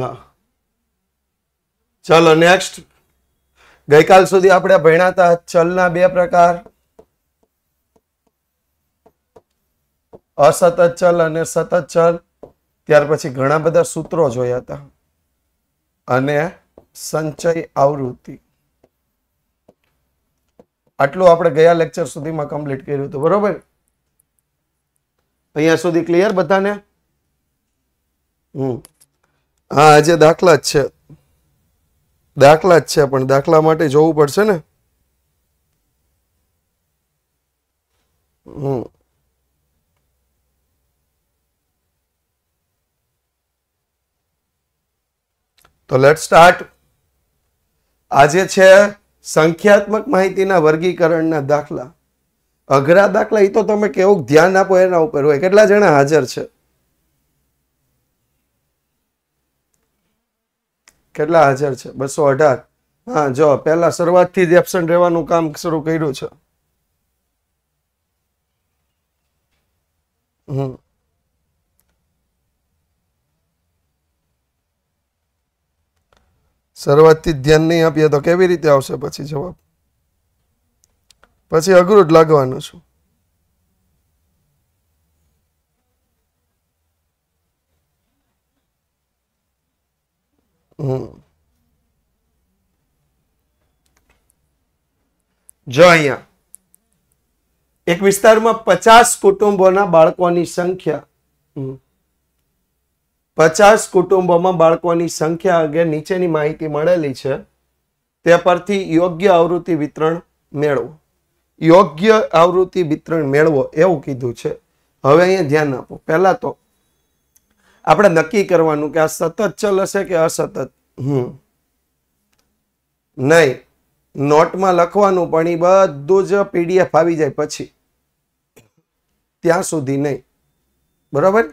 હા ચલો નેક્સ્ટ ગઈકાલ સુધી આપણે ભણ્યા ચલના બે પ્રકાર અસતત ચલ અને સતત ચલ ત્યાર પછી ઘણા બધા સૂત્રો જોયા હતા અને સંચય આવૃત્તિ આટલું આપણે ગયા લેક્ચર સુધીમાં કમ્પ્લીટ કર્યું હતું બરોબર અહીંયા સુધી ક્લિયર બધાને હમ હા આજે દાખલા જ છે દાખલા જ છે પણ દાખલા માટે જોવું પડશે ને હમ તો લેટ સ્ટાર્ટ આજે છે સંખ્યાત્મક માહિતીના વર્ગીકરણના દાખલા અઘરા દાખલા એ તો તમે કેવું ધ્યાન આપો એના ઉપર હોય કેટલા જણા હાજર છે કેટલા હાજર છે બસો અઢાર હા જો પહેલા શરૂઆતથી જ એબસન્ટ રહેવાનું કામ શરૂ કર્યું છે હમ શરૂઆતથી ધ્યાન નહીં આપીએ તો કેવી રીતે આવશે પછી જવાબ પછી અઘરું જ લાગવાનું છું જો અહીંયા એક વિસ્તારમાં પચાસ કુટુંબોના બાળકોની સંખ્યા પચાસ કુટુંબોમાં બાળકોની સંખ્યા અંગે નીચેની માહિતી મળેલી છે તે પરથી યોગ્ય આવૃત્તિ વિતરણ મેળવો યોગ્ય આવૃત્તિ વિતરણ મેળવો એવું કીધું છે હવે અહીંયા ધ્યાન આપો પહેલા તો આપણે નક્કી કરવાનું કે આ સતત ચલ હશે કે અસતત હમ નહીં નોટમાં લખવાનું પણ એ બધું જ પીડીએફ આવી જાય પછી ત્યાં સુધી નહીં બરાબર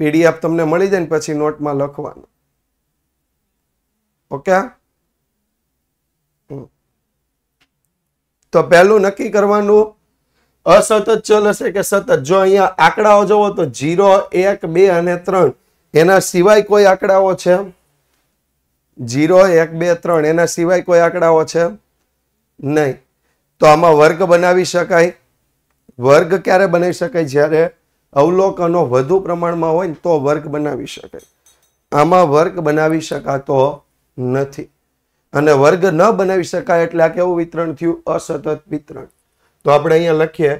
પીડીએફ તમને મળી જાય ને પછી નોટમાં લખવાનું ઓકે તો પહેલું નક્કી કરવાનું અસતત ચલ હશે કે સતત જો અહીંયા આંકડાઓ જોવો તો જીરો એક બે અને ત્રણ એના સિવાય કોઈ આંકડાઓ છે જીરો એક બે ત્રણ એના સિવાય કોઈ આંકડાઓ છે નહીં તો આમાં વર્ગ બનાવી શકાય વર્ગ ક્યારે બનાવી શકાય જ્યારે અવલોકનો વધુ પ્રમાણમાં હોય ને તો વર્ગ બનાવી શકાય આમાં વર્ગ બનાવી શકાતો નથી અને વર્ગ ન બનાવી શકાય એટલે આ કેવું વિતરણ થયું અસતત વિતરણ તો આપણે અહીંયા લખીએ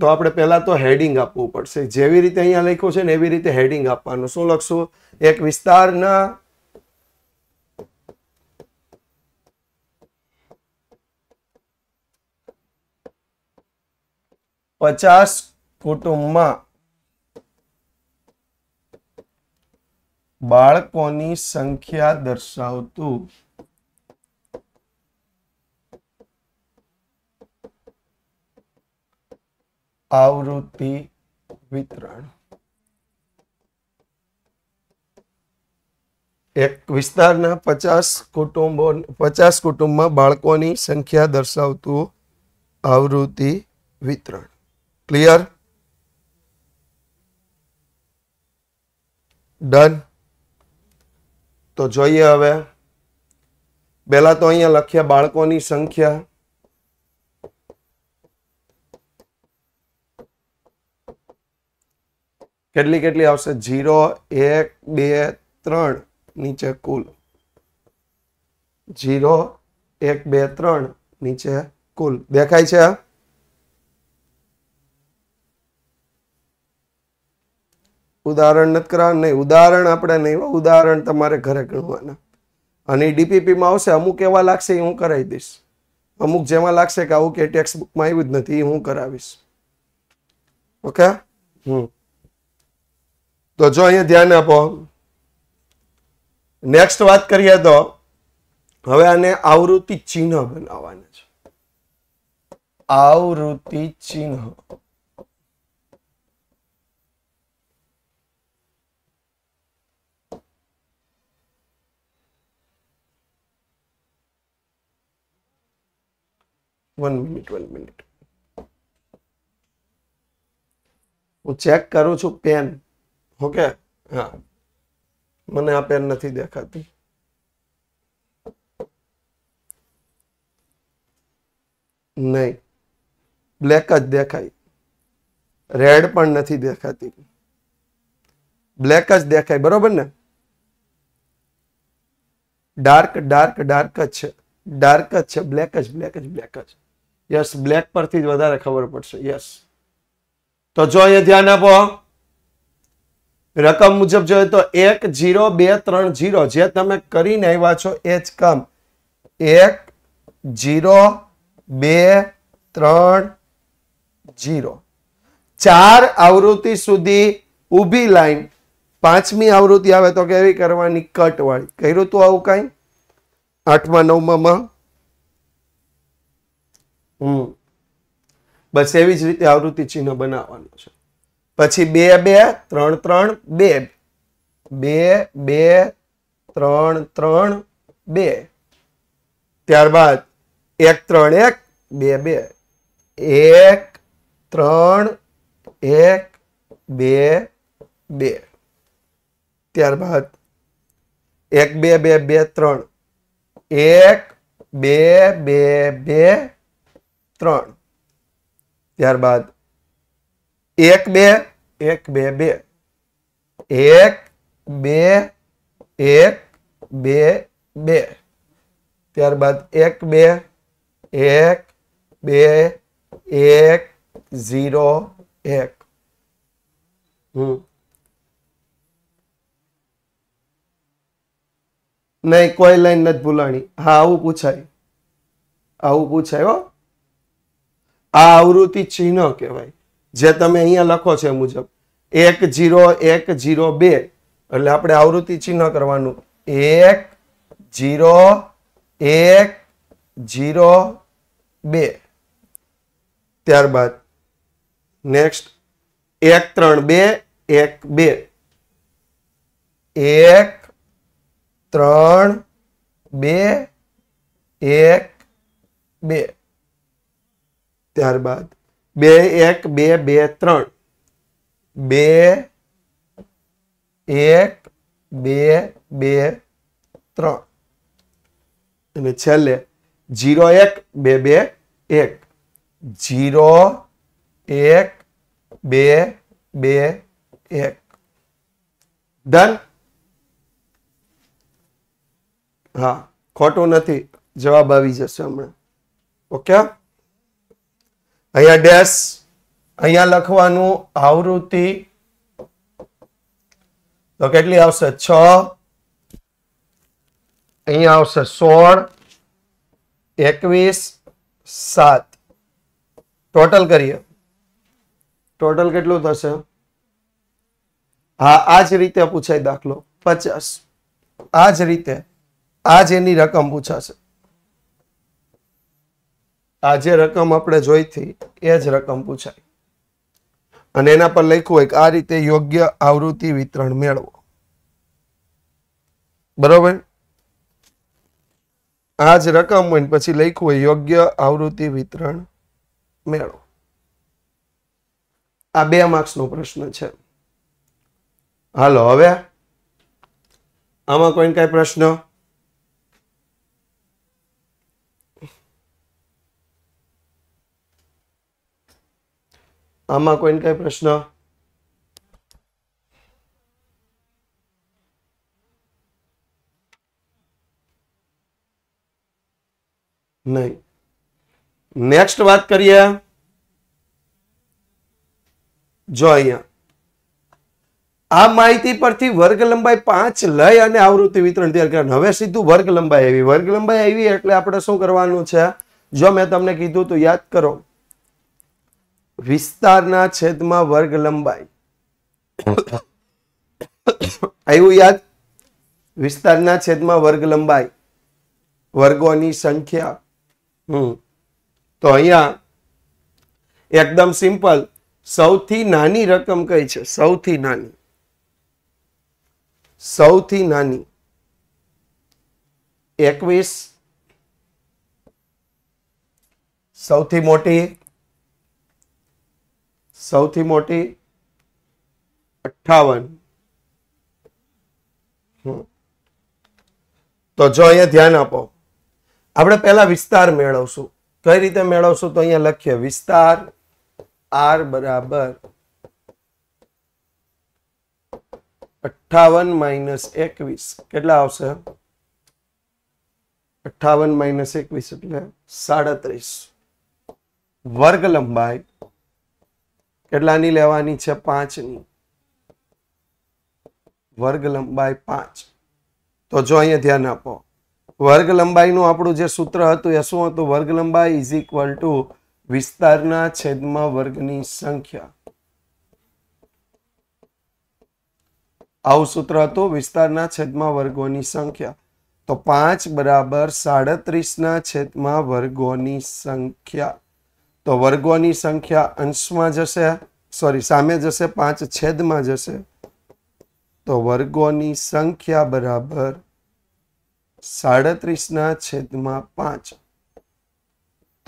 તો આપણે પહેલાં તો હેડિંગ આપવું પડશે જેવી રીતે અહીંયા લખ્યું છે ને એવી રીતે હેડિંગ આપવાનું શું લખશું એક વિસ્તારના પચાસ કુટુંબમાં બાળકોની સંખ્યા દર્શાવતું આવૃત્તિ વિતરણ એક વિસ્તારના પચાસ કુટુંબો પચાસ કુટુંબમાં બાળકોની સંખ્યા દર્શાવતું આવૃત્તિ વિતરણ ક્લિયર ડન તો જોઈએ હવે પહેલાં તો અહીંયા લખ્યા બાળકોની સંખ્યા કેટલી કેટલી આવશે જીરો એક બે ત્રણ નીચે કુલ જીરો એક બે ત્રણ નીચે કુલ દેખાય છે ઉદાહરણ નથી કરાવવાનું નહીં ઉદાહરણ આપણે નહીં ઉદાહરણ તમારે ઘરે ગણવાના અને ડીપીપીમાં આવશે અમુક એવા લાગશે એ હું કરાવી દઈશ અમુક જેમાં લાગશે કે આવું કે ટેક્સ બુકમાં આવ્યું જ નથી એ હું કરાવીશ ઓકે હમ તો જો અહીંયા ધ્યાન આપો નેક્સ્ટ વાત કરીએ તો હવે આને આવૃત્તિ ચિહ્ન બનાવવાના છે આવૃત્તિ ચિહ્ન વન મિનિટ વન મિનિટ હું ચેક કરું છું પેન ઓકે હા મને આ પેન નથી દેખાતી નહીં બ્લેક જ દેખાય રેડ પણ નથી દેખાતી બ્લેક જ દેખાય બરોબર ને ડાર્ક ડાર્ક ડાર્ક જ છે ડાર્ક જ છે બ્લેક જ બ્લેક જ બ્લેક જ યસ બ્લેક પરથી જ વધારે ખબર પડશે યસ તો જો અહીંયા ધ્યાન આપો રકમ મુજબ જોઈએ તો એક જીરો બે ત્રણ જીરો જે તમે કરીને આવ્યા છો એ જ કામ એક જીરો બે ત્રણ જીરો ચાર આવૃત્તિ સુધી ઊભી લાઈન પાંચમી આવૃત્તિ આવે તો કેવી કરવાની કટવાળી કર્યું તું આવું કાંઈ આઠમા નવમાં હમ બસ એવી જ રીતે આવૃત્તિ ચિહ્ન બનાવવાનું છે પછી બે બે ત્રણ ત્રણ બે બે બે ત્રણ ત્રણ બે ત્યારબાદ એક ત્રણ એક બે બે એક ત્રણ એક બે બે ત્યારબાદ એક બે બે બે ત્રણ એક બે બે બે ત્રણ ત્યારબાદ એક બે એક બે બે એક બે એક બે બે ત્યારબાદ એક બે એક બે એક ઝીરો એક હમ નહીં કોઈ લાઈન નથી ભૂલાણી હા આવું પૂછાય આવું પૂછાય હો આ આવૃત્તિ ચિહ્ન કહેવાય જે તમે અહીંયા લખો છો એ મુજબ એક જીરો એક જીરો બે એટલે આપણે આવૃત્તિ ચિહ્ન કરવાનું એક જીરો એક જીરો બે ત્યારબાદ નેક્સ્ટ એક ત્રણ બે એક બે એક ત્રણ બે એક બે ત્યારબાદ બે એક બે બે ત્રણ બે એક બે બે ત્રણ અને છેલ્લે જીરો એક બે બે એક જીરો એક બે બે એક ડન હા ખોટું નથી જવાબ આવી જશે હમણાં ઓકે અહીંયા ડેસ અહીંયા લખવાનું આવૃત્તિ તો કેટલી આવશે છ અહીંયા આવશે સોળ એકવીસ સાત ટોટલ કરીએ ટોટલ કેટલું થશે હા આ જ રીતે પૂછાય દાખલો પચાસ આ જ રીતે આ જ એની રકમ પૂછાશે આ જે રકમ આપણે જોઈ હતી એ જ રકમ પૂછાય અને એના પર લખ્યું હોય કે આ રીતે યોગ્ય આવૃત્તિ વિતરણ મેળવો બરોબર આ જ રકમ હોય પછી લખ્યું હોય યોગ્ય આવૃત્તિ વિતરણ મેળવો આ બે માર્ક્સનો પ્રશ્ન છે હાલો હવે આમાં કોઈને કાંઈ પ્રશ્ન આમાં કોઈને કઈ પ્રશ્ન નહીં નેક્સ્ટ વાત કરીએ જો અહીંયા આ માહિતી પરથી વર્ગ લંબાઈ પાંચ લઈ અને આવૃત્તિ વિતરણ તૈયાર કરવાનું હવે સીધું વર્ગ લંબાઈ આવી વર્ગ લંબાઈ આવી એટલે આપણે શું કરવાનું છે જો મેં તમને કીધું તો યાદ કરો વિસ્તારના છેદમાં વર્ગ લંબાઈ આવ્યું યાદ વિસ્તારના છેદમાં વર્ગ લંબાઈ વર્ગોની સંખ્યા હમ તો અહીંયા એકદમ સિમ્પલ સૌથી નાની રકમ કઈ છે સૌથી નાની સૌથી નાની એકવીસ સૌથી મોટી સૌથી મોટી અઠાવન તો જો અહીંયા ધ્યાન આપો આપણે પહેલા વિસ્તાર મેળવશું કઈ રીતે મેળવશું તો અહીંયા લખીએ વિસ્તાર આર બરાબર અઠાવન માઇનસ એકવીસ કેટલા આવશે અઠાવન માઇનસ એકવીસ એટલે સાડત્રીસ વર્ગ લંબાઈ કેટલાની લેવાની છે પાંચની વર્ગ લંબાઈ પાંચ તો જો અહીંયા ધ્યાન આપો વર્ગ લંબાઈનું આપણું જે સૂત્ર હતું એ શું હતું વર્ગ લંબાઈ ઇઝ ઇક્વલ ટુ વિસ્તારના છેદમાં વર્ગની સંખ્યા આવું સૂત્ર હતું વિસ્તારના છેદમાં વર્ગોની સંખ્યા તો પાંચ બરાબર સાડત્રીસના છેદમાં વર્ગોની સંખ્યા તો વર્ગોની સંખ્યા અંશમાં જશે સોરી સામે જશે પાંચ છેદમાં જશે તો વર્ગોની સંખ્યા બરાબર સાડત્રીસના છેદમાં પાંચ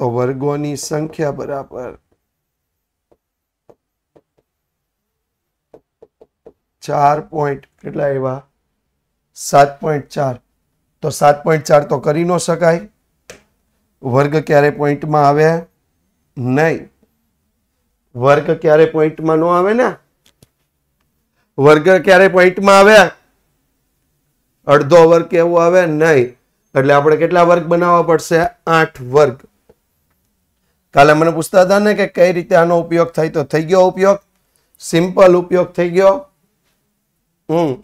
તો વર્ગોની સંખ્યા બરાબર ચાર પોઈન્ટ કેટલા એવા સાત પોઈન્ટ ચાર તો સાત પોઈન્ટ ચાર તો કરી ન શકાય વર્ગ ક્યારે પોઈન્ટમાં આવે નહીં વર્ગ ક્યારે પોઈન્ટમાં નો આવે ને વર્ગ ક્યારે પોઈન્ટમાં આવે અડધો વર્ગ કેવો આવે નહીં એટલે આપણે કેટલા વર્ગ બનાવવા પડશે આઠ વર્ગ કાલે મને પૂછતા હતા ને કે કઈ રીતે આનો ઉપયોગ થાય તો થઈ ગયો ઉપયોગ સિમ્પલ ઉપયોગ થઈ ગયો હમ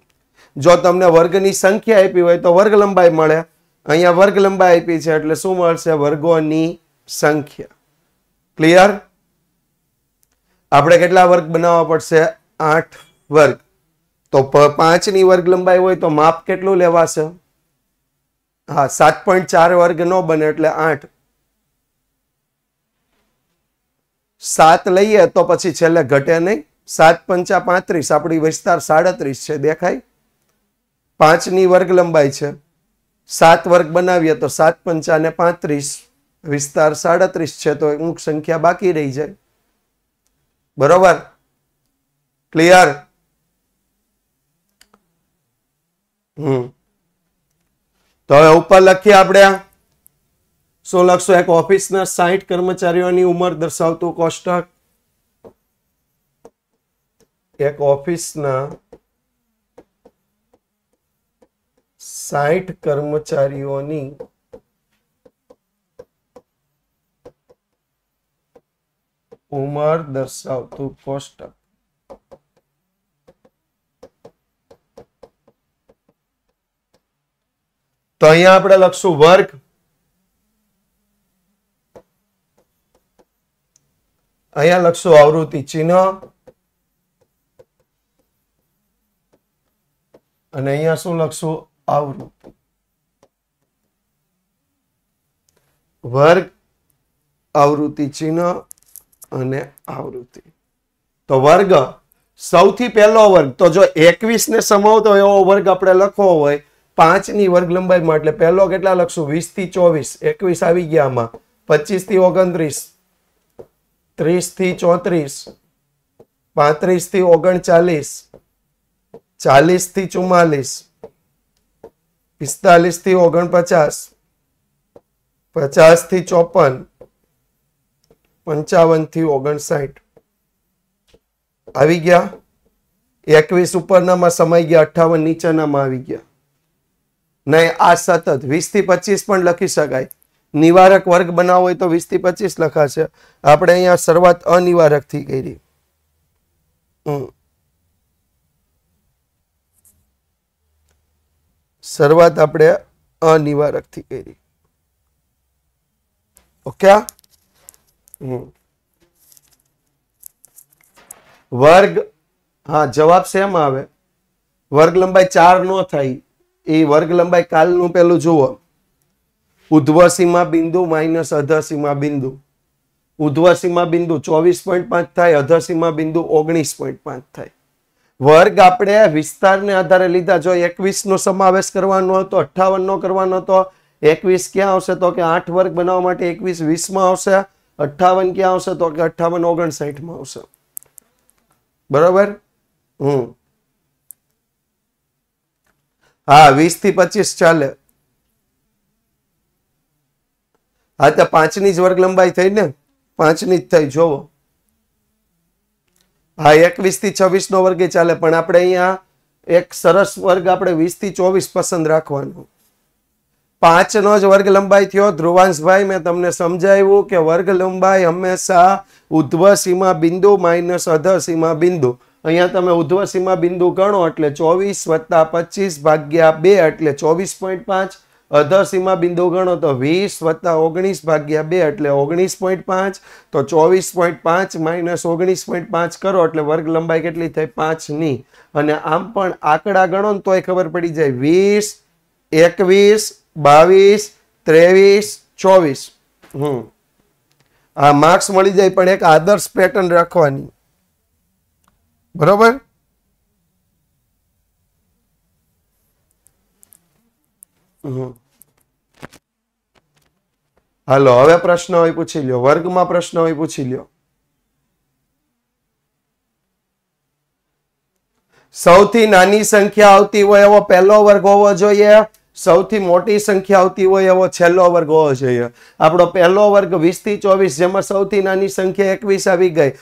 જો તમને વર્ગની સંખ્યા આપી હોય તો વર્ગ લંબાઈ મળે અહીંયા વર્ગ લંબાઈ આપી છે એટલે શું મળશે વર્ગોની સંખ્યા ક્લિયર આપણે કેટલા વર્ગ બનાવવા પડશે આઠ વર્ગ તો પાંચની વર્ગ લંબાઈ હોય તો માપ કેટલું લેવાશે હા સાત પોઈન્ટ ચાર વર્ગ નો બને એટલે આઠ સાત લઈએ તો પછી છેલ્લે ઘટે નહીં સાત પંચા પાંત્રીસ આપણી વિસ્તાર સાડત્રીસ છે દેખાય પાંચની વર્ગ લંબાઈ છે સાત વર્ગ બનાવીએ તો સાત પંચા ને પાંત્રીસ વિસ્તાર સાડત્રીસ છે તો અમુક સંખ્યા બાકી રહી જાય બરોબર ક્લિયર હમ તો હવે ઉપર લખીએ આપણે શું સોળ એક ઓફિસના સાહીઠ કર્મચારીઓની ઉંમર દર્શાવતું કોષ્ટક એક ઓફિસના સાહીઠ કર્મચારીઓની ઉમર દર્શાવતું કોષ્ટક તો અહીંયા આપણે લખશું વર્ગ અહીંયા લખશું આવૃત્તિ ચિહ્ન અને અહીંયા શું લખશું આવૃત્તિ વર્ગ આવૃત્તિ ચિહ્ન અને આવૃત્તિ તો વર્ગ સૌથી પહેલો વર્ગ તો જો એકવીસ ને સમાવતો એવો વર્ગ આપણે લખવો હોય પાંચની વર્ગ લંબાઈમાં એટલે પહેલો કેટલા લખશું વીસ થી ચોવીસ એકવીસ આવી ગયા આમાં થી ઓગણત્રીસ ત્રીસ થી ચોત્રીસ પાંત્રીસ થી ઓગણચાલીસ ચાલીસ ચાલીસથી ચુમ્માલીસ થી ઓગણપચાસ પચાસ થી ચોપન પંચાવન થી ઓગણસાઠ આવી ગયા એકવીસ ઉપરનામાં સમાઈ ગયા અઠાવન નીચેનામાં આવી ગયા નહીં આ સતત વીસ થી પચીસ પણ લખી શકાય નિવારક વર્ગ બનાવો હોય તો વીસ થી પચીસ લખાશે આપણે અહીંયા શરૂઆત અનિવારક થી કરી શરૂઆત આપણે અનિવારક થી કરી ઓકે વર્ગ હા જવાબ સેમ આવે વર્ગ લંબાઈ ચાર નો થાય એ વર્ગ લંબાઈ કાલનું પેલું જુઓ ઉધ્વ સીમા બિંદુ માઇનસ અધ સીમા બિંદુ ઉધ્વ સીમા બિંદુ ચોવીસ પોઈન્ટ પાંચ થાય અધ સીમા બિંદુ ઓગણીસ પોઈન્ટ પાંચ થાય વર્ગ આપણે વિસ્તારને આધારે લીધા જો એકવીસનો સમાવેશ કરવાનો હતો અઠ્ઠાવનનો કરવાનો હતો એકવીસ ક્યાં આવશે તો કે આઠ વર્ગ બનાવવા માટે એકવીસ વીસમાં આવશે અઠ્ઠાવન ક્યાં આવશે તો કે અઠ્ઠાવન ઓગણસાઠમાં આવશે બરોબર હમ હા વીસ થી પચીસ ચાલે હા તો પાંચની જ વર્ગ લંબાઈ થઈ ને પાંચની જ થઈ જોવો હા એકવીસ થી છવ્વીસ નો વર્ગ ચાલે પણ આપણે અહીંયા એક સરસ વર્ગ આપણે વીસ થી ચોવીસ પસંદ રાખવાનું પાંચનો જ વર્ગ લંબાઈ થયો ધ્રુવાંશભાઈ મેં તમને સમજાવ્યું કે વર્ગ લંબાઈ હંમેશા ઉધ્વ સીમા બિંદુ માઇનસ અધ સીમા બિંદુ અહીંયા તમે ઉધ્વ સીમા બિંદુ ગણો એટલે ચોવીસ વત્તા પચીસ ભાગ્યા બે એટલે ચોવીસ પોઈન્ટ પાંચ અધ સીમા બિંદુ ગણો તો વીસ વત્તા ઓગણીસ ભાગ્યા બે એટલે ઓગણીસ પોઈન્ટ પાંચ તો ચોવીસ પોઈન્ટ પાંચ માઇનસ ઓગણીસ પોઈન્ટ પાંચ કરો એટલે વર્ગ લંબાઈ કેટલી થાય પાંચની અને આમ પણ આંકડા ગણો ને તોય ખબર પડી જાય વીસ એકવીસ બાવીસ ત્રેવીસ ચોવીસ હમ આ માર્ક્સ મળી જાય પણ એક આદર્શ પેટર્ન રાખવાની બરોબર હાલો હવે પ્રશ્ન હોય પૂછી લ્યો વર્ગમાં પ્રશ્ન હોય પૂછી લ્યો સૌથી નાની સંખ્યા આવતી હોય એવો પહેલો વર્ગ હોવો જોઈએ સૌથી મોટી સંખ્યા આવતી હોય એવો છેલ્લો વર્ગ હોવો જોઈએ આપણો પહેલો વર્ગ વીસથી ચોવીસ જેમાં સૌથી નાની સંખ્યા એકવીસ આવી ગઈ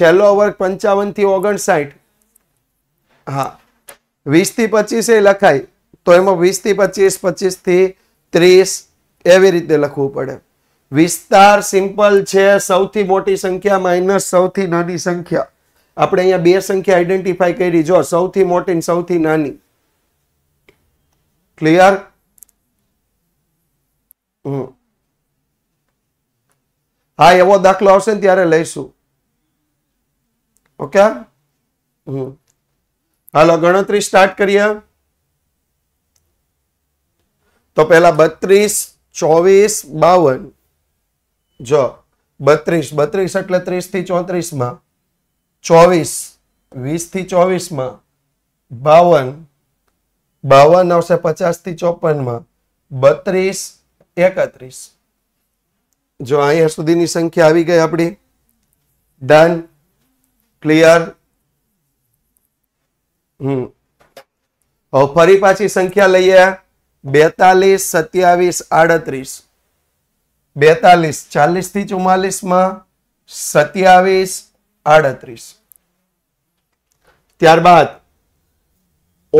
છેલ્લો વર્ગ પંચાવનથી ઓગણસાઠ હા વીસથી પચીસ એ લખાય તો એમાં વીસથી પચીસ પચીસથી ત્રીસ એવી રીતે લખવું પડે વિસ્તાર સિમ્પલ છે સૌથી મોટી સંખ્યા માઇનસ સૌથી નાની સંખ્યા આપણે અહીંયા બે સંખ્યા આઈડેન્ટિફાઈ કરી જો સૌથી મોટી સૌથી નાની clear હા એવો દાખલો આવશે ને ત્યારે લઈશું ઓકે હાલો ગણતરી સ્ટાર્ટ કરીએ તો પેલા બત્રીસ ચોવીસ બાવન જો બત્રીસ બત્રીસ એટલે ત્રીસ થી ચોત્રીસમાં ચોવીસ વીસ થી ચોવીસમાં બાવન બાવન આવશે પચાસ થી ચોપનમાં બત્રીસ એકત્રીસ જો અહીંયા સુધીની સંખ્યા આવી ગઈ આપણી ડન ક્લિયર હમ હવે ફરી પાછી સંખ્યા લઈએ બેતાલીસ સત્યાવીસ આડત્રીસ બેતાલીસ ચાલીસ થી ચુમ્માલીસમાં સત્યાવીસ આડત્રીસ ત્યારબાદ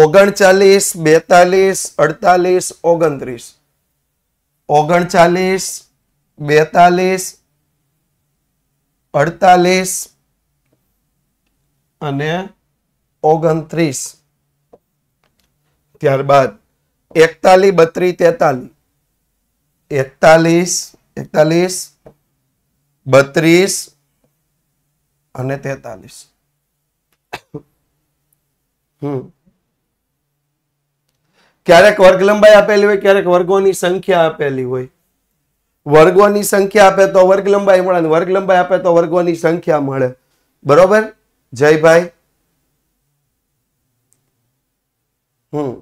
ઓગણચાલીસ બેતાલીસ અડતાલીસ ઓગણત્રીસ ઓગણચાલીસ બેતાલીસ અડતાલીસ અને ઓગણત્રીસ ત્યારબાદ એકતાલીસ બત્રીસ તેતાલીસ એકતાલીસ એકતાલીસ બત્રીસ અને તેતાલીસ હમ ક્યારેક વર્ગ લંબાઈ આપેલી હોય ક્યારેક વર્ગોની સંખ્યા આપેલી હોય વર્ગોની સંખ્યા આપે તો વર્ગ લંબાઈ મળે અને વર્ગ લંબાઈ આપે તો વર્ગોની સંખ્યા મળે બરોબર જયભાઈ હમ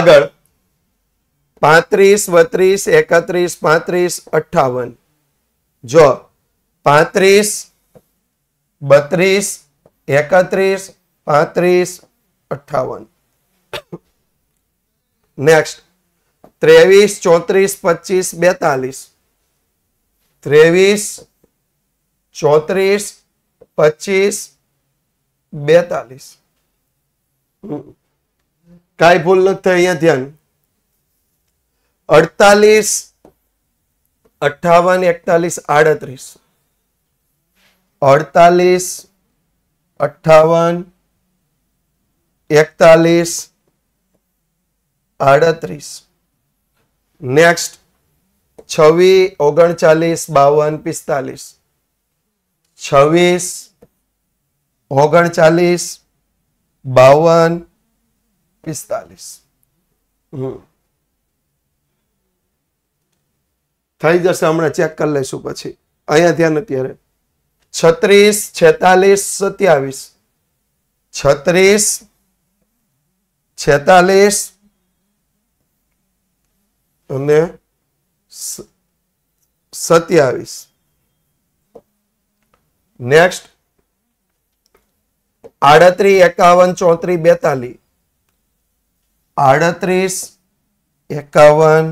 આગળ પાંત્રીસ બત્રીસ એકત્રીસ પાંત્રીસ અઠાવન જો પાંત્રીસ બત્રીસ એકત્રીસ अठावन नेक्स्ट तेवीस चौतरीस पच्चीस कई भूल नहीं थे ध्यान अड़तालीस अठावन एकतालीस आड़तरीस अड़तालीस अठावन એકતાલીસ આડત્રીસ નેક્સ્ટ છવ્વીસ ઓગણચાલીસ બાવન પિસ્તાલીસ છવ્વીસ ઓગણચાલીસ બાવન પિસ્તાલીસ થઈ જશે હમણાં ચેક કરી લઈશું પછી અહીંયા ધ્યાન અત્યારે છત્રીસ છેતાલીસ સત્યાવીસ છત્રીસ છેતાલીસ અને સત્યાવીસ નેક્સ્ટ આડત્રીસ એકાવન ચોત્રી બેતાલીસ આડત્રીસ એકાવન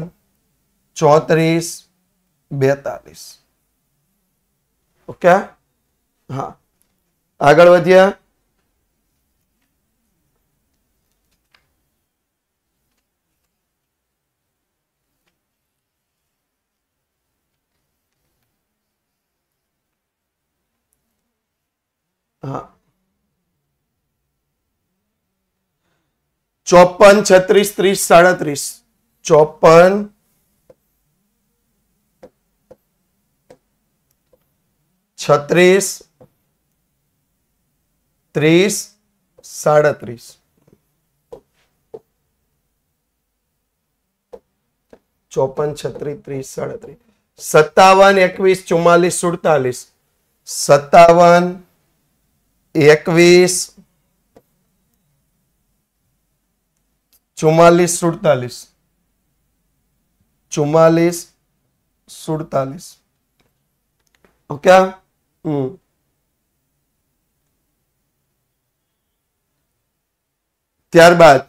ચોત્રીસ બેતાલીસ ઓકે હા આગળ વધ્યા ચોપન છત્રીસ ત્રીસ સાડત્રીસ ચોપન છત્રીસ ત્રીસ સાડત્રીસ ચોપન છત્રીસ ત્રીસ સાડત્રીસ સત્તાવન એકવીસ ચુમ્માલીસ સુડતાલીસ સત્તાવન એકવીસ ચુમ્માલીસ સુડતાલીસ ચુમ્માલીસ સુડતાલીસ ઓકે હમ ત્યારબાદ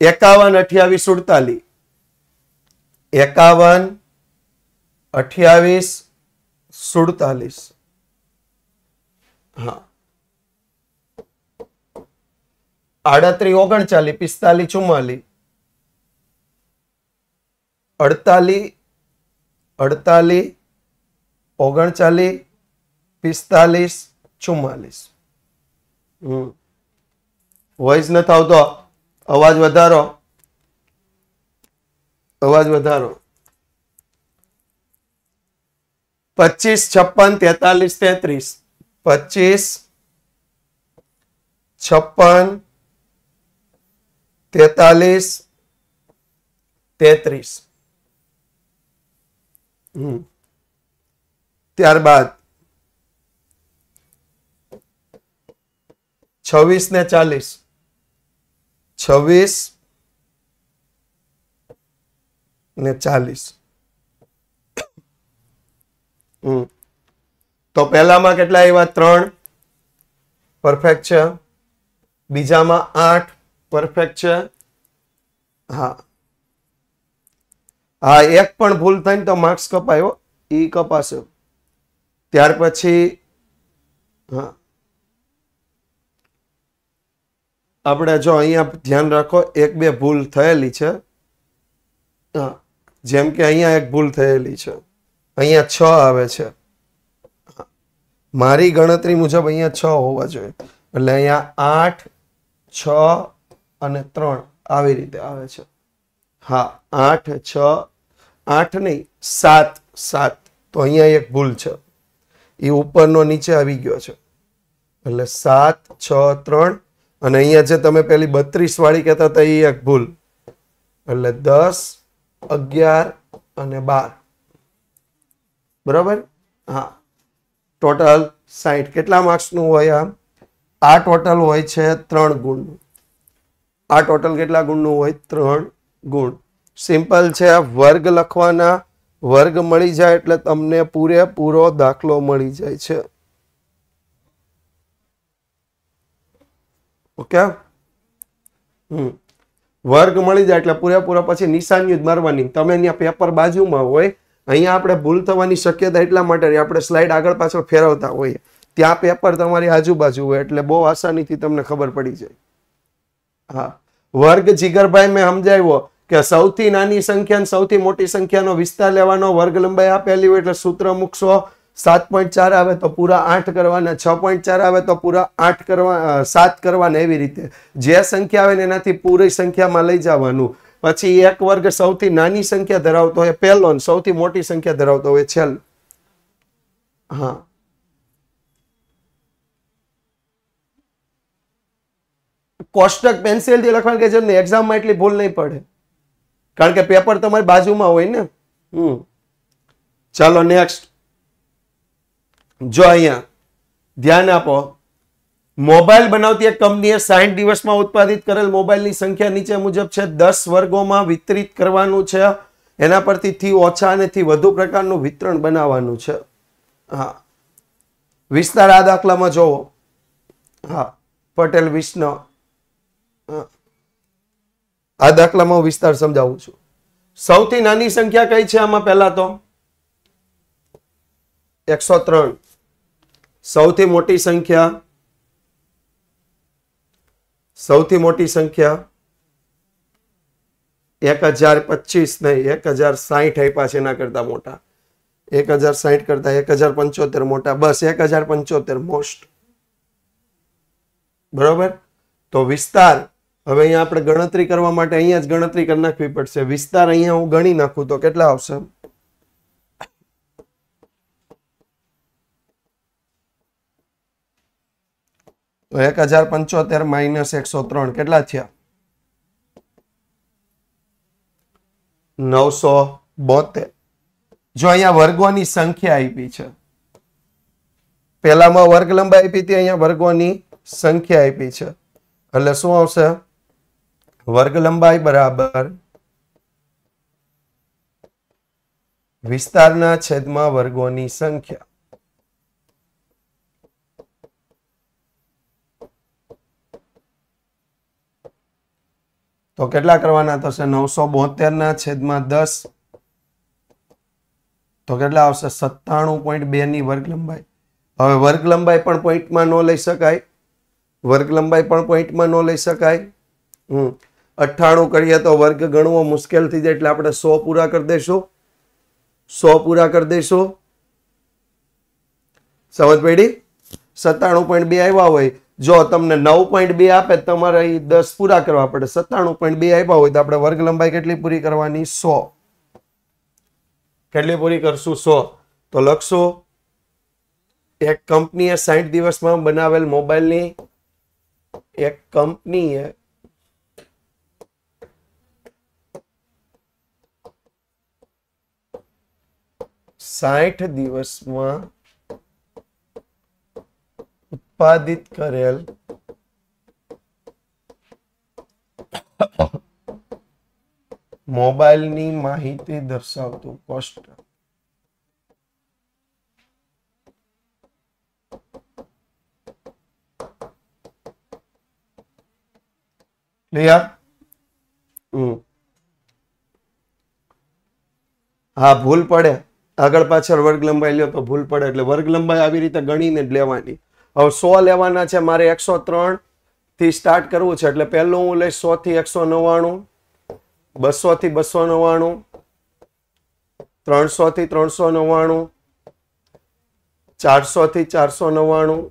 એકાવન અઠ્યાવીસ સુડતાલીસ એકાવન અઠ્યાવીસ સુડતાલીસ હા આડત્રી ઓગણચાલી પિસ્તાલીસ ચુમ્માલીસ અડતાલી અડતાલી ઓગણચાલી પિસ્તાલીસ ચુમ્માલીસ વોઇસ નથી આવતો અવાજ વધારો અવાજ વધારો પચીસ છપ્પન તેતાલીસ તેત્રીસ પચીસ છપ્પન તેતાલીસ તેત્રીસ ત્યારબાદ છવ્વીસ ને ચાલીસ છવ્વીસ ને ચાલીસ તો પહેલામાં કેટલા એવા ત્રણ પરફેક્ટ છે બીજામાં આઠ પરફેક્ટ છે હા હા એક પણ ભૂલ થઈને તો માર્ક્સ કપાયો એ કપાશે ત્યાર પછી હા આપણે જો અહીંયા ધ્યાન રાખો એક બે ભૂલ થયેલી છે હા જેમ કે અહીંયા એક ભૂલ થયેલી છે અહીંયા છ આવે છે મારી ગણતરી મુજબ અહીંયા છ હોવા જોઈએ એટલે અહીંયા આઠ છ અને ત્રણ આવી રીતે આવે છે હા આઠ છ આઠ નહીં સાત સાત તો અહીંયા એક ભૂલ છે એ ઉપરનો નીચે આવી ગયો છે એટલે સાત છ ત્રણ અને અહીંયા જે તમે પેલી બત્રીસ વાળી કહેતા હતા એ એક ભૂલ એટલે દસ અગિયાર અને બાર બરાબર હા ટોટલ સાહીઠ કેટલા માર્ક્સનું હોય આમ આ ટોટલ હોય છે ત્રણ ગુણનું આ ટોટલ કેટલા ગુણનું હોય ત્રણ ગુણ સિમ્પલ છે વર્ગ લખવાના વર્ગ મળી જાય એટલે તમને પૂરેપૂરો દાખલો મળી જાય છે ઓકે હમ વર્ગ મળી જાય એટલે પૂરેપૂરો પછી નિશાનીઓ જ મારવાની તમે અહીંયા પેપર બાજુમાં હોય અહીંયા આપણે ભૂલ થવાની શક્યતા એટલા માટે આપણે સ્લાઇડ આગળ પાછળ ફેરવતા હોઈએ ત્યાં પેપર તમારી આજુબાજુ હોય એટલે બહુ આસાનીથી તમને ખબર પડી જાય હા વર્ગ જીગરભાઈ મેં સમજાવ્યો કે સૌથી નાની સંખ્યા સૌથી મોટી સંખ્યાનો વિસ્તાર લેવાનો વર્ગ લંબાઈ આપેલી હોય એટલે સૂત્ર મૂકશો સાત પોઈન્ટ ચાર આવે તો પૂરા આઠ કરવાના છ પોઈન્ટ ચાર આવે તો પૂરા આઠ કરવા સાત કરવાના એવી રીતે જે સંખ્યા આવે ને એનાથી પૂરી સંખ્યામાં લઈ જવાનું પછી એક વર્ગ સૌથી નાની સંખ્યા ધરાવતો હોય પહેલો સૌથી મોટી સંખ્યા ધરાવતો હોય છેલ્લો હા કોષ્ટક પેન્સિલથી લખવાનું કે જેમને એક્ઝામમાં એટલી ભૂલ નહીં પડે કારણ કે પેપર તમારી બાજુમાં હોય ને હમ ચાલો નેક્સ્ટ જો અહીંયા ધ્યાન આપો મોબાઈલ બનાવતી એક કંપનીએ સાઠ દિવસમાં ઉત્પાદિત કરેલ મોબાઈલની સંખ્યા નીચે મુજબ છે દસ વર્ગોમાં વિતરિત કરવાનું છે એના પરથી થી ઓછા અને થી વધુ પ્રકારનું વિતરણ બનાવવાનું છે હા વિસ્તાર આ દાખલામાં જોવો હા પટેલ વિષ્ણુ આ દાખલામાં હું વિસ્તાર સમજાવું છું સૌથી નાની સંખ્યા કઈ છે આમાં પહેલા તો એકસો ત્રણ સૌથી મોટી સંખ્યા સૌથી મોટી સંખ્યા એક હજાર પચીસ નહીં એક હજાર સાહીઠ આપ્યા છે એના કરતા મોટા એક હજાર સાહીઠ કરતા એક હજાર પંચોતેર મોટા બસ એક હજાર પંચોતેર મોસ્ટ બરોબર તો વિસ્તાર હવે અહીંયા આપણે ગણતરી કરવા માટે અહીંયા જ ગણતરી કરી નાખવી પડશે વિસ્તાર અહીંયા હું ગણી નાખું તો કેટલા આવશે તો એક હજાર પંચોતેર માઇનસ એકસો ત્રણ કેટલા થયા નવસો બોતેર જો અહીંયા વર્ગોની સંખ્યા આપી છે પેલામાં વર્ગ લંબાઈ આપી હતી અહીંયા વર્ગોની સંખ્યા આપી છે એટલે શું આવશે વર્ગ લંબાઈ બરાબર વિસ્તારના છેદમાં વર્ગોની સંખ્યા તો કેટલા કરવાના થશે નવસો બોતેર ના છેદમાં દસ તો કેટલા આવશે સત્તાણું પોઈન્ટ બે ની વર્ગ લંબાઈ હવે વર્ગ લંબાઈ પણ પોઈન્ટમાં ન લઈ શકાય વર્ગ લંબાઈ પણ પોઈન્ટમાં ન લઈ શકાય હમ અઠ્ઠાણું કરીએ તો વર્ગ ગણવો મુશ્કેલ થઈ જાય એટલે આપણે સો પૂરા કરી દઈશું સો પૂરા કરી દઈશું સમજ પડી સત્તાણું પોઈન્ટ બે આવ્યા હોય જો તમને નવ પોઈન્ટ બે આપે તમારે અહીં દસ પૂરા કરવા પડે સત્તાણું પોઈન્ટ બે આવ્યા હોય તો આપણે વર્ગ લંબાઈ કેટલી પૂરી કરવાની સો કેટલી પૂરી કરશું સો તો લખશો એક કંપનીએ સાઠ દિવસમાં બનાવેલ મોબાઈલની એક કંપનીએ સાઠ દિવસમાં ઉત્પાદિત કરેલ મોબાઈલ ની માહિતી દર્શાવતું કોસ્ટ ક્લિયર હા ભૂલ પડે આગળ પાછળ વર્ગ લંબાઈ લ્યો તો ભૂલ પડે એટલે વર્ગ લંબાઈ આવી રીતે ગણીને જ લેવાની હવે સો લેવાના છે મારે એકસો થી સ્ટાર્ટ કરવું છે એટલે પહેલું હું લઈશ સોથી એકસો નવ્વાણું બસોથી બસો નવ્વાણું ત્રણસોથી ત્રણસો નવ્વાણું ચારસોથી ચારસો નવ્વાણું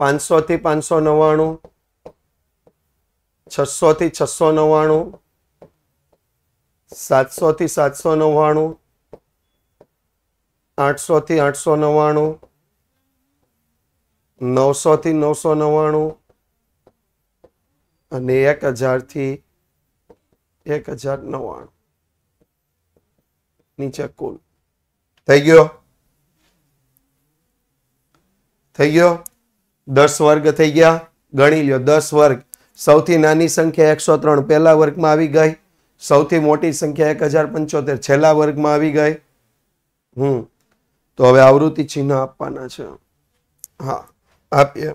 પાંચસોથી પાંચસો નવ્વાણું છસોથી છસો નવ્વાણું સાતસોથી સાતસો નવ્વાણું આઠસોથી આઠસો નવ્વાણું નવસોથી નવસો નવ્વાણું અને એક હજારથી એક હજાર નવ્વાણું નીચે કુલ થઈ ગયો થઈ ગયો દસ વર્ગ થઈ ગયા ગણી લ્યો દસ વર્ગ સૌથી નાની સંખ્યા એકસો ત્રણ પહેલા વર્ગમાં આવી ગઈ સૌથી મોટી સંખ્યા એક હજાર પંચોતેર છેલ્લા વર્ગમાં આવી ગઈ હમ તો હવે આવૃત્તિ ચિહ્ન આપવાના છે હા આપીએ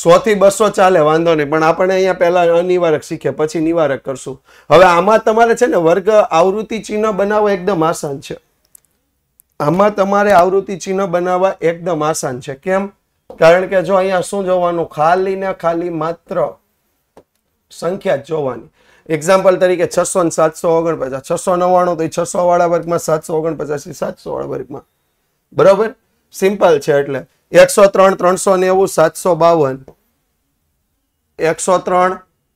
સો થી બસો ચાલે વાંધો નહીં પણ આપણે અહીંયા પહેલા અનિવારક શીખે પછી નિવારક કરશું હવે આમાં તમારે છે ને વર્ગ આવૃત્તિ ચિહ્ન બનાવવા એકદમ આસાન છે આમાં તમારે આવૃત્તિ ચિહ્ન બનાવવા એકદમ આસાન છે કેમ કારણ કે જો અહીંયા શું જોવાનું ખાલી ને ખાલી માત્ર સંખ્યા જ જોવાની એક્ઝામ્પલ તરીકે છસો ને સાતસો ઓગણપચાસ છસો નવ્વાણું તો એ છસો વાળા વર્ગમાં સાતસો ઓગણપચાસ સાતસો વાળા વર્ગમાં બરાબર સિમ્પલ છે એટલે એકસો ત્રણ ત્રણસો નેવું સાતસો બાવન એકસો ત્રણ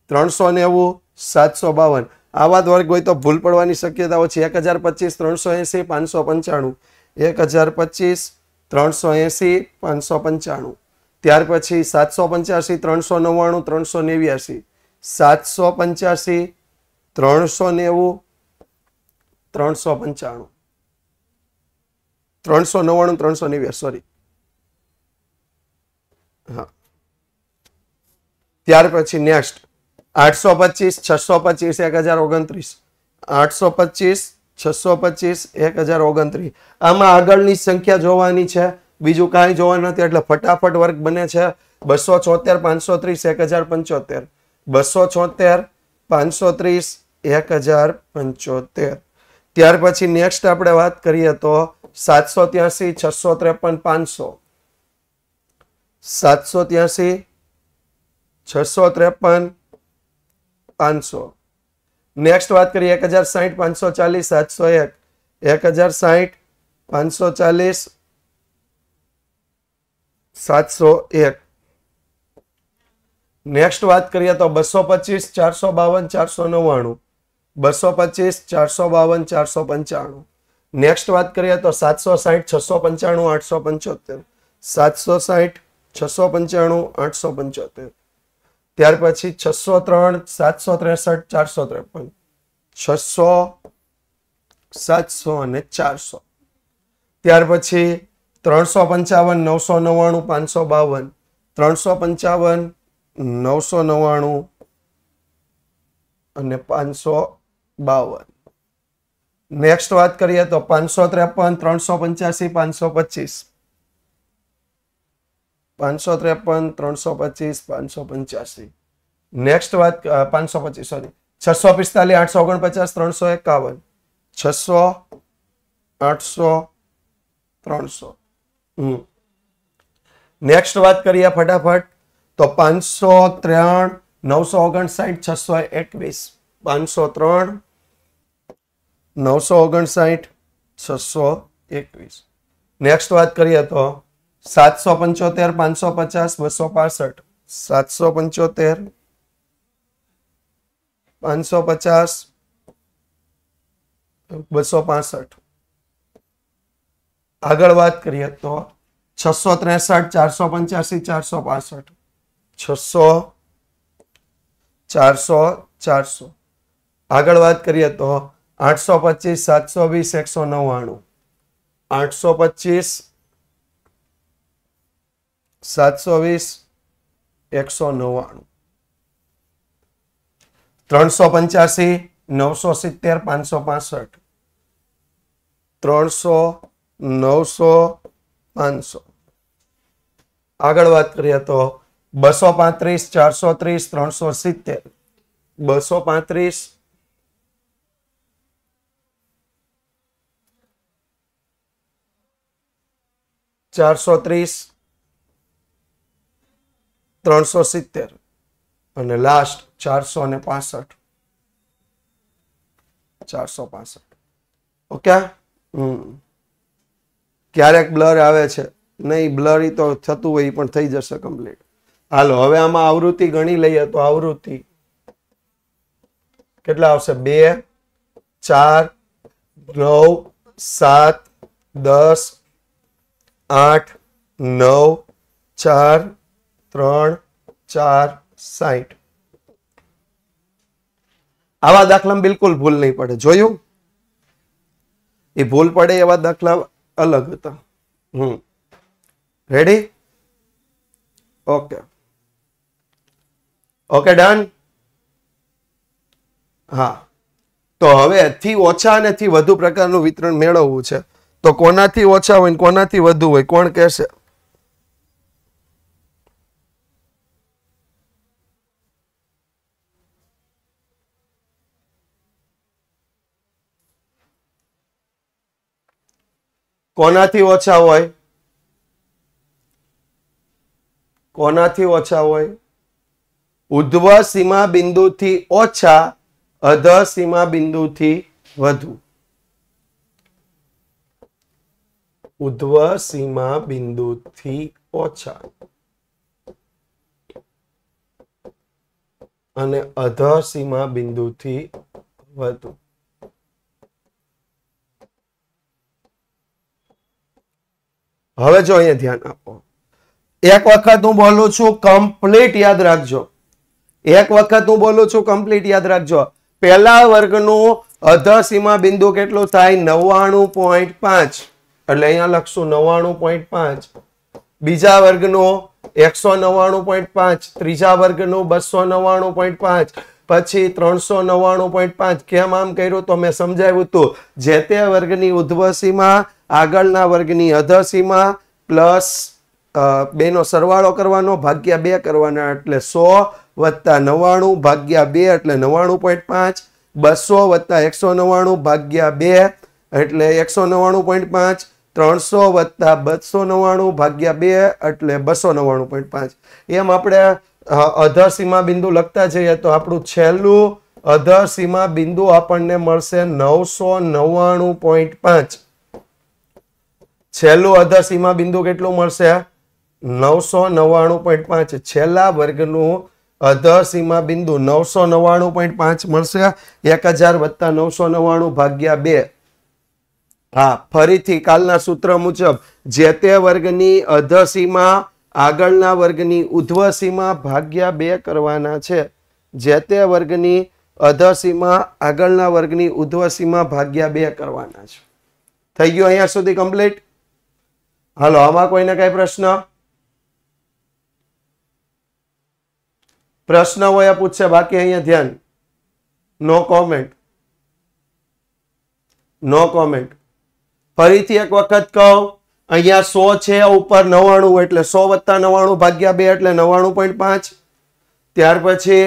ત્રણસો નેવું સાતસો બાવન આવા વર્ગ હોય તો ભૂલ પડવાની શક્યતા ઓછી એક હજાર પચીસ ત્રણસો એંસી પાંચસો પંચાણું એક હજાર પચીસ ત્રણસો એંસી પાંચસો પંચાણું ત્યાર પછી સાતસો પંચ્યાસી ત્રણસો નવ્વાણું ત્રણસો નેવ્યાસી સાતસો પંચ્યાસી ત્રણસો નેવું ત્રણસો પંચાણું ત્રણસો નવ્વાણું ત્રણસો નેવ્યા સોરી હા ત્યાર પછી નેક્સ્ટ આઠસો પચીસ છસો પચીસ એક હજાર ઓગણત્રીસ આઠસો પચીસ છસો પચીસ એક હજાર ઓગણત્રીસ આમાં આગળની સંખ્યા જોવાની છે બીજું કાંઈ જોવા નથી એટલે ફટાફટ વર્ગ બને છે બસો છોતેર પાંચસો ત્રીસ એક હજાર પંચોતેર બસો છોતેર પાંચસો ત્રીસ એક હજાર પંચોતેર ત્યાર પછી નેક્સ્ટ આપણે વાત કરીએ તો સાતસો ત્યાસી છસો ત્રેપન પાંચસો સાતસો ત્યાસી છસો ત્રેપન પાંચસો નેક્સ્ટ વાત કરીએ એક હજાર સાહીઠ પાંચસો ચાલીસ સાતસો એક એક હજાર સાહીઠ પાંચસો ચાલીસ સાતસો એક નેક્સ્ટ વાત કરીએ તો બસો પચીસ ચારસો બાવન ચારસો નવ્વાણું બસો પચીસ ચારસો બાવન ચારસો પંચાણું નેક્સ્ટ વાત કરીએ તો સાતસો સાહીઠ છસો પંચાણું આઠસો પંચોતેર સાતસો સાહીઠ છસો પંચાણું આઠસો પંચોતેર ત્યાર પછી છસો ત્રણ સાતસો ત્રેસઠ ચારસો ત્રેપન છસો સાતસો અને ચારસો ત્યાર પછી ત્રણસો પંચાવન નવસો નવ્વાણું પાંચસો બાવન ત્રણસો પંચાવન નવસો નવ્વાણું અને પાંચસો બાવન नेक्स्ट बात करिए तो पांच सौ त्रेपन त्र सौ पंचासी पांच सौ पच्चीस पांच सौ त्रेपन त्र सौ पच्चीस पांच सौ पंचासी नेक्स्ट बात पांच सौ पच्चीस सॉरी छसो पिस्तालीस आठ सौ पचास त्र सौ एक छसो आठ सौ नेक्स्ट बात करिए फटाफट तो पांच सौ त्रन नौ सौ ओगन साइठ छसो एक पांच सौ त्रन 958 621 नेक्स्ट बात करिए तो 775 550 265 775 550 265 આગળ વાત કરીએ તો 663 485 465 600 400 400 આગળ વાત કરીએ તો આઠસો પચીસ સાતસો વીસ એકસો નવ્વાણું આઠસો પચીસ સાતસો વીસ એકસો નવ્વાણું ત્રણસો પંચ્યાસી નવસો સિત્તેર પાંચસો પાસઠ ત્રણસો નવસો પાંચસો આગળ વાત કરીએ તો બસો પાંત્રીસ ચારસો ત્રીસ ત્રણસો સિત્તેર બસો પાંત્રીસ ચારસો ત્રીસ ત્રણસો સિત્તેર અને લાસ્ટ ચારસો ને પાસઠ ચારસો પાસઠ ઓકે ક્યારેક બ્લર આવે છે નહીં બ્લરી તો થતું હોય પણ થઈ જશે કમ્પ્લીટ હાલો હવે આમાં આવૃત્તિ ગણી લઈએ તો આવૃત્તિ કેટલા આવશે બે ચાર નવ સાત દસ આઠ નવ ચાર ત્રણ ચાર સાઠ આવા દાખલામાં બિલકુલ ભૂલ નહીં પડે જોયું એ ભૂલ પડે એવા દાખલા અલગ હતા hmm ready okay okay done હા તો હવે થી ઓછા અને થી વધુ પ્રકારનું વિતરણ મેળવવું છે તો કોનાથી ઓછા હોય કોનાથી વધુ હોય કોણ કહેશે કોનાથી ઓછા હોય કોનાથી ઓછા હોય ઉધ્વ સીમા બિંદુથી ઓછા અધ સીમા બિંદુથી વધુ ઉધ્વ સીમા બિંદુથી ઓછા અને અધ સીમા બિંદુથી વધુ હવે જો અહીંયા ધ્યાન આપો એક વખત હું બોલું છું કમ્પ્લીટ યાદ રાખજો એક વખત હું બોલું છું કમ્પ્લીટ યાદ રાખજો પહેલા વર્ગનું અધ સીમા બિંદુ કેટલું થાય નવ્વાણું પોઈન્ટ પાંચ એટલે અહીંયા લખશું નવાણું પોઈન્ટ પાંચ બીજા વર્ગનો એકસો નવ્વાણું પોઈન્ટ પાંચ ત્રીજા વર્ગનો બસો નવ્વાણું પોઈન્ટ પાંચ પછી ત્રણસો નવ્વાણું પોઈન્ટ પાંચ કેમ આમ કર્યું તો મેં સમજાવ્યું હતું જે તે વર્ગની ઉધ્વ સીમા આગળના વર્ગની અધ પ્લસ બેનો સરવાળો કરવાનો ભાગ્યા બે કરવાના એટલે સો વત્તા નવ્વાણું ભાગ્યા બે એટલે નવ્વાણું પોઈન્ટ પાંચ બસો વત્તા એકસો નવ્વાણું ભાગ્યા બે એટલે એકસો નવ્વાણું પોઈન્ટ પાંચ ત્રણસો વત્તા બસો નવ્વાણું ભાગ્યા બે એટલે બસો નવ્વાણું પોઈન્ટ પાંચ એમ આપણે અધર સીમા બિંદુ લખતા જઈએ તો આપણું છેલ્લું અધર સીમા બિંદુ આપણને મળશે નવસો નવ્વાણું પોઈન્ટ પાંચ છેલ્લું અધર સીમા બિંદુ કેટલું મળશે નવસો નવ્વાણું પોઈન્ટ પાંચ છેલ્લા વર્ગનું અધર સીમા બિંદુ નવસો નવ્વાણું પોઈન્ટ પાંચ મળશે એક હજાર વત્તા નવસો નવ્વાણું ભાગ્યા બે હા ફરીથી કાલના સૂત્ર મુજબ જે તે વર્ગની અધસીમા આગળના વર્ગની ઉધ્વસીમા ભાગ્યા બે કરવાના છે જે તે વર્ગની અધસીમા આગળના વર્ગની ઉધ્વસીમા ભાગ્યા બે કરવાના છે થઈ ગયું અહીંયા સુધી કમ્પ્લીટ હાલો આમાં કોઈને કઈ પ્રશ્ન પ્રશ્ન હોય પૂછશે બાકી અહીંયા ધ્યાન નો કોમેન્ટ નો કોમેન્ટ ફરીથી એક વખત કહો અહીંયા સો છે ઉપર નવાણું એટલે સો વત્તા નવાણું ભાગ્યા બે એટલે નવાણું પોઈન્ટ પાંચ ત્યાર પછી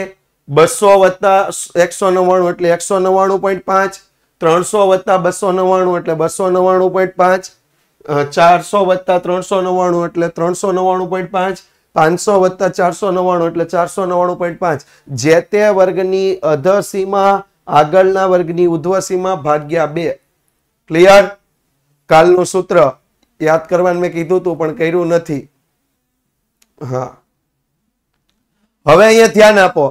બસો વત્તા એકસો નવાણું એટલે એકસો નવાણું પોઈન્ટ પાંચ ત્રણસો વત્તા બસો નવાણું એટલે બસો નવાણું પોઈન્ટ પાંચ ચારસો વત્તા ત્રણસો નવાણું એટલે ત્રણસો નવાણું પોઈન્ટ પાંચ પાંચસો વત્તા ચારસો નવાણું એટલે ચારસો નવાણું પોઈન્ટ પાંચ જે તે વર્ગની અધ આગળના વર્ગની ઉધ્વ ભાગ્યા બે ક્લિયર કાલનું સૂત્ર યાદ કરવાનું મેં કીધું હતું પણ કર્યું નથી હા હવે અહીંયા ધ્યાન આપો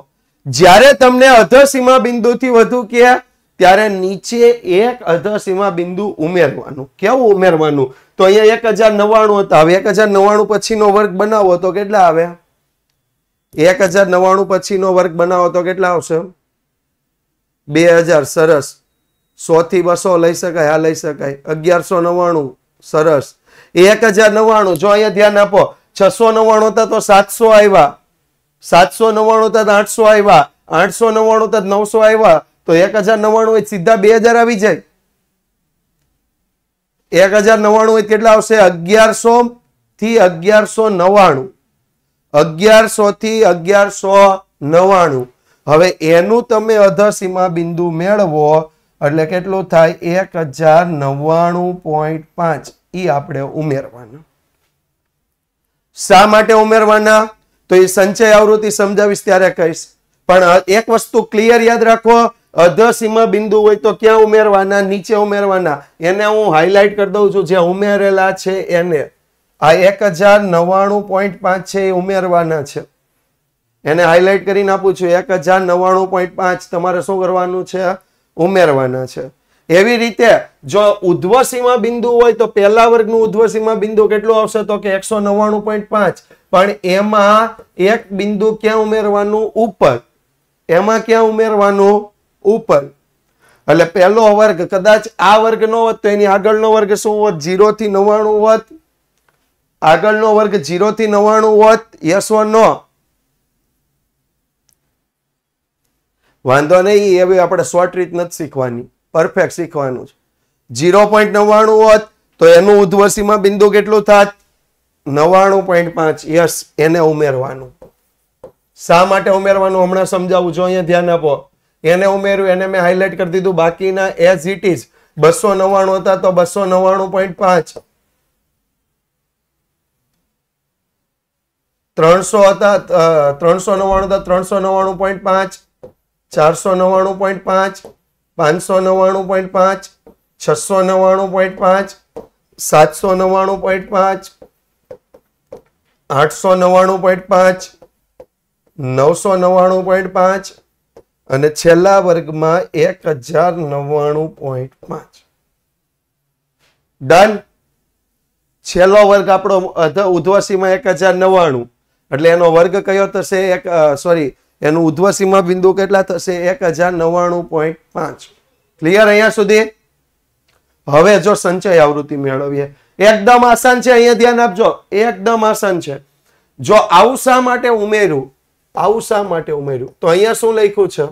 જ્યારે તમને અધસીમા બિંદુથી વધુ કે ત્યારે નીચે એક અધસીમા બિંદુ ઉમેરવાનું કેવું ઉમેરવાનું તો અહીંયા એક હજાર નવ્વાણું હતા હવે એક હજાર નવ્વાણું પછીનો વર્ગ બનાવો તો કેટલા આવે એક હજાર નવ્વાણું પછીનો વર્ગ બનાવો તો કેટલા આવશે બે હજાર સરસ સોથી બસો લઈ શકાય આ લઈ શકાય અગિયારસો નવ્વાણું સરસ એક હજાર નવ્વાણું જો અહીંયા ધ્યાન આપો છસો નવ્વાણું હતા તો સાતસો આવ્યા સાતસો નવ્વાણું હતા આઠસો આવ્યા આઠસો નવ્વાણું હતા નવસો આવ્યા તો એક હજાર નવ્વાણું સીધા બે હજાર આવી જાય એક હજાર નવ્વાણું કેટલા આવશે અગિયારસો થી અગિયારસો નવ્વાણું અગિયારસો થી અગિયારસો નવ્વાણું હવે એનું તમે અધસીમા બિંદુ મેળવો એટલે કેટલું થાય એક હજાર નવ્વાણું પોઈન્ટ પાંચ એ આપણે ઉમેરવાના શા માટે ઉમેરવાના તો એ સંચય આવૃત્તિ સમજાવીશ ત્યારે કહીશ પણ એક વસ્તુ ક્લિયર યાદ રાખો અધસીમા બિંદુ હોય તો ક્યાં ઉમેરવાના નીચે ઉમેરવાના એને હું હાઇલાઇટ કરી દઉં છું જે ઉમેરેલા છે એને આ એક હજાર નવ્વાણું પોઈન્ટ પાંચ છે એ ઉમેરવાના છે એને હાઇલાઇટ કરીને આપું છું એક હજાર નવ્વાણું પોઈન્ટ પાંચ તમારે શું કરવાનું છે ઉમેરવાના છે એવી રીતે જો ઉધ્વ સીમા બિંદુ હોય તો પહેલા વર્ગનું ઉધ્વ સીમા બિંદુ કેટલું આવશે તો કે એકસો નવ્વાણું પોઈન્ટ પાંચ પણ એમાં એક બિંદુ ક્યાં ઉમેરવાનું ઉપર એમાં ક્યાં ઉમેરવાનું ઉપર એટલે પહેલો વર્ગ કદાચ આ વર્ગ નો હોત તો એની આગળનો વર્ગ શું હોત જીરો થી નવ્વાણું હોત આગળનો વર્ગ જીરો થી નવ્વાણું હોત યસ નો વાંધો નહીં એવી આપણે શોર્ટ રીત નથી શીખવાની પરફેક્ટ શીખવાનું છે ઝીરો પોઈન્ટ નવ્વાણું હોત તો એનું ઉધ્વસીમાં બિંદુ કેટલું થાત નવ્વાણું પોઈન્ટ પાંચ યસ એને ઉમેરવાનું શા માટે ઉમેરવાનું હમણાં સમજાવું છું અહીંયા ધ્યાન આપો એને ઉમેર્યું એને મેં હાઇલાઇટ કરી દીધું બાકીના એઝ ઇટ ઇઝ બસો નવ્વાણું હતા તો બસો નવ્વાણું પોઈન્ટ પાંચ ત્રણસો હતા ત્રણસો નવ્વાણું હતા ત્રણસો નવ્વાણું પોઈન્ટ પાંચ ચારસો નવ્વાણું પોઈન્ટ પાંચ પાંચસો નવ્વાણું પોઈન્ટ પાંચ છસો નવ્વાણું પોઈન્ટ પાંચ સાતસો નવ્વાણું પોઈન્ટ પાંચ આઠસો નવ્વાણું પોઈન્ટ પાંચ નવસો નવ્વાણું પોઈન્ટ પાંચ અને છેલ્લા વર્ગમાં એક હજાર નવ્વાણું પોઈન્ટ પાંચ ડન છેલ્લો વર્ગ આપણો ઉધવાસીમાં એક હજાર નવ્વાણું એટલે એનો વર્ગ કયો થશે એક સોરી એનું ઉધ્વ બિંદુ કેટલા થશે એક હજાર નવ્વાણું પોઈન્ટ પાંચ ક્લિયર અહીંયા સુધી હવે જો સંચય આવૃત્તિ મેળવીએ એકદમ આસાન છે અહીંયા ધ્યાન આપજો એકદમ આસાન છે જો આવું શા માટે ઉમેર્યું આવું શા માટે ઉમેર્યું તો અહીંયા શું લખ્યું છે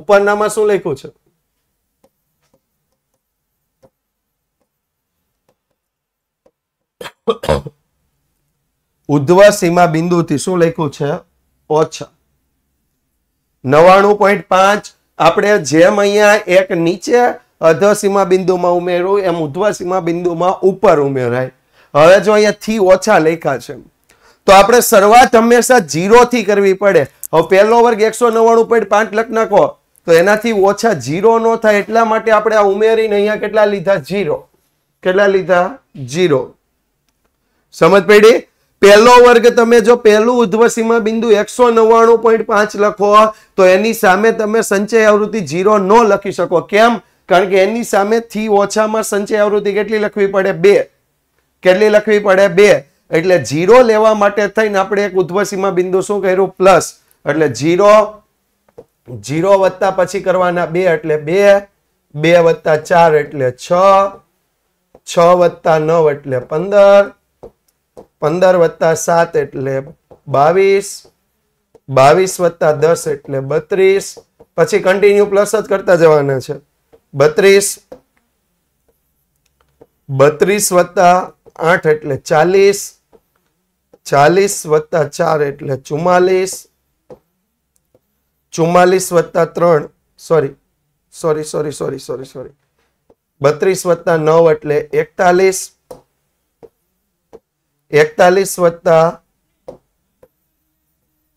ઉપરનામાં શું લખ્યું છે ઉધ્વ સીમા બિંદુથી શું લખ્યું છે ઓછા નવાણું પોઈન્ટ પાંચ આપણે જેમ અહીંયા એક નીચે અધસીમા સીમા બિંદુમાં ઉમેર્યું એમ ઉધ્વા સીમા બિંદુમાં ઉપર ઉમેરાય હવે જો અહીંયા થી ઓછા લેખા છે તો આપણે શરૂઆત હંમેશા જીરોથી કરવી પડે હવે પહેલો વર્ગ એકસો નવ્વાણું પોઈન્ટ પાંચ લખ નાખો તો એનાથી ઓછા જીરો ન થાય એટલા માટે આપણે આ ઉમેરીને અહીંયા કેટલા લીધા જીરો કેટલા લીધા જીરો સમજ પડી પહેલો વર્ગ તમે જો પહેલું ઉધ્વસીમાં બિંદુ એકસો નવ્વાણું પોઈન્ટ પાંચ લખો તો એની સામે તમે સંચય આવૃત્તિ ઝીરો ન લખી શકો કેમ કારણ કે એની સામે થી ઓછામાં સંચય આવૃત્તિ કેટલી લખવી પડે બે કેટલી લખવી પડે બે એટલે જીરો લેવા માટે થઈને આપણે એક ઉધ્વસીમાં બિંદુ શું કર્યું પ્લસ એટલે જીરો જીરો વત્તા પછી કરવાના બે એટલે બે બે વત્તા ચાર એટલે છ છ વત્તા નવ એટલે પંદર પંદર વત્તા સાત એટલે બાવીસ બાવીસ વત્તા દસ એટલે બત્રીસ પછી કન્ટિન્યુ પ્લસ જ કરતા જવાના છે બત્રીસ બત્રીસ વત્તા આઠ એટલે ચાલીસ ચાલીસ વત્તા ચાર એટલે ચુમ્માલીસ ચુમ્માલીસ વત્તા ત્રણ sorry sorry sorry sorry sorry sorry બત્રીસ વત્તા નવ એટલે એકતાલીસ એકતાલીસ વત્તા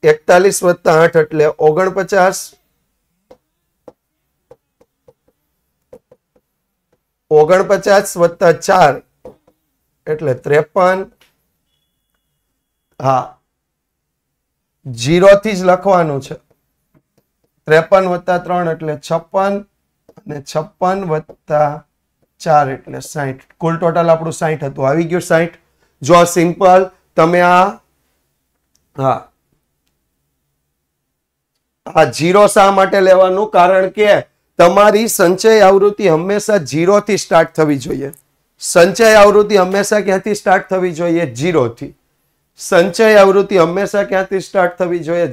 એકતાલીસ વત્તા આઠ એટલે ઓગણપચાસ ઓગણપચાસ વત્તા ચાર એટલે ત્રેપન હા જીરો થી જ લખવાનું છે ત્રેપન વત્તા ત્રણ એટલે છપ્પન અને છપ્પન વત્તા ચાર એટલે સાહીઠ કુલ ટોટલ આપણું સાહીઠ હતું આવી ગયું સાહીઠ જો આ સિમ્પલ તમે આ હા આ જીરો શા માટે લેવાનું કારણ કે તમારી સંચય આવૃત્તિ હંમેશા જીરોથી સ્ટાર્ટ થવી જોઈએ સંચય આવૃત્તિ હંમેશા ક્યાંથી સ્ટાર્ટ થવી જોઈએ જીરો થી સંચય આવૃત્તિ હંમેશા ક્યાંથી સ્ટાર્ટ થવી જોઈએ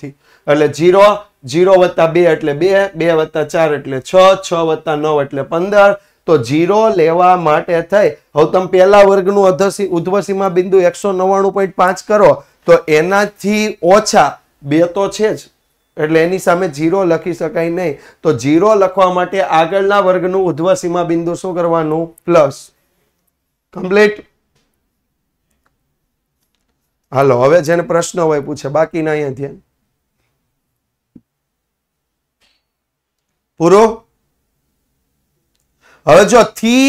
થી એટલે જીરો જીરો વત્તા બે એટલે બે બે વત્તા ચાર એટલે છ છ વત્તા નવ એટલે પંદર તો જીરો લેવા માટે થઈ હવે તમે પહેલા વર્ગનું અધસી ઉધ્વસીમાં બિંદુ એકસો નવ્વાણું પોઈન્ટ પાંચ કરો તો એનાથી ઓછા બે તો છે જ એટલે એની સામે જીરો લખી શકાય નહીં તો જીરો લખવા માટે આગળના વર્ગનું ઉધ્વસીમા બિંદુ શું કરવાનું પ્લસ કમ્પ્લીટ હાલો હવે જેને પ્રશ્ન હોય પૂછે બાકીના અહીંયા ધ્યાન પૂરો હવે જો થી